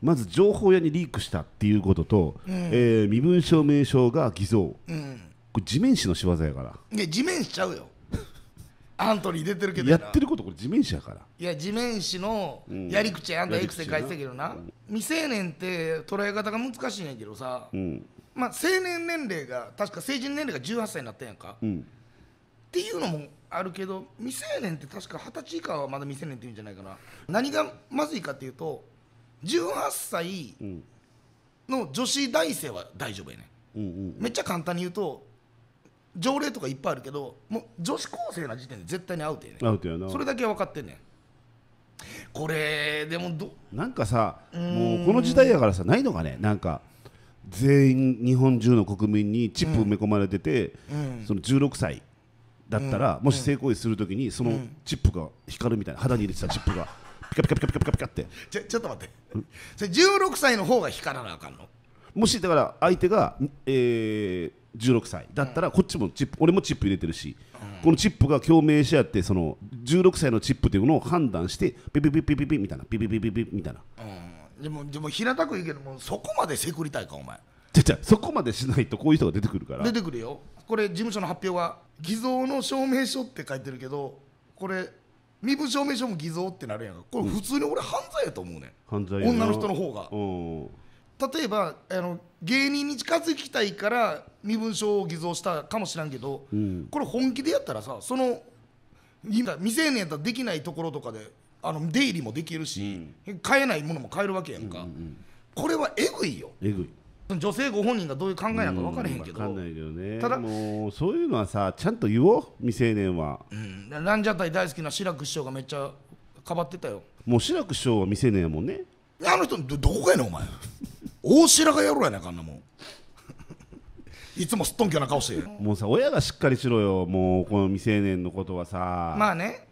まず情報屋にリークしたっていうことと、うん、えー、身分証明書が偽造、うん、これ地面師の仕業やからいや地面師ちゃうよ アントニー出てるけどやってることこれ地面師やからいや地面師のやり口やんたエクセ書いてたけどな、うん、未成年って捉え方が難しいんやけどさ、うん、まあ成年年齢が確か成人年齢が18歳になったんやんか、うん、っていうのもあるけど未成年って確か二十歳以下はまだ未成年って言うんじゃないかな何がまずいかっていうと18歳の女子大生は大丈夫やね、んめっちゃ簡単に言うと条例とかいっぱいあるけどもう女子高生な時点で絶対にアウトねアウトやなそれだけは分かってんねんこれでもどなんかさもうこの時代やからさないのかねなんか全員日本中の国民にチップ埋め込まれてて、うん、その16歳だったら、うん、もし性行為するときにそのチップが光るみたいな肌に入れてたチップが。カピカピカピカピカピカってちょちょっと待ってそれ16歳の方が光らなあかんのもしだから相手が、えー、16歳だったらこっちもチップ、俺もチップ入れてるし、このチップが共鳴し合ってその16歳のチップというのを判断してピピピピピピみたいなピピピピピみたいな、うん、でもでも平たく言うけどもそこまでせくりたいかお前じゃじゃそこまでしないとこういう人が出てくるから出てくるよこれ事務所の発表は偽造の証明書って書いてるけどこれ身分証明書も偽造ってなるやんかこれ普通に俺犯罪やと思うね、うん女の人の方が例えばあの芸人に近づきたいから身分証を偽造したかもしらんけど、うん、これ本気でやったらさその今未成年やったらできないところとかであの出入りもできるし、うん、買えないものも買えるわけやんか、うんうん、これはえぐいよえぐい女性ご本人がどういう考えなのか分からへんけど、ね、ただもうそういうのはさちゃんと言おう未成年は、ん、ランジャタイ大好きな志らく師匠がめっちゃかばってたよもう志らく師匠は未成年やもんねあの人どどこがやねんお前大白がやろうやなかんなもんいつもすっとんきょな顔してもうさ親がしっかりしろよもうこの未成年のことはさまあね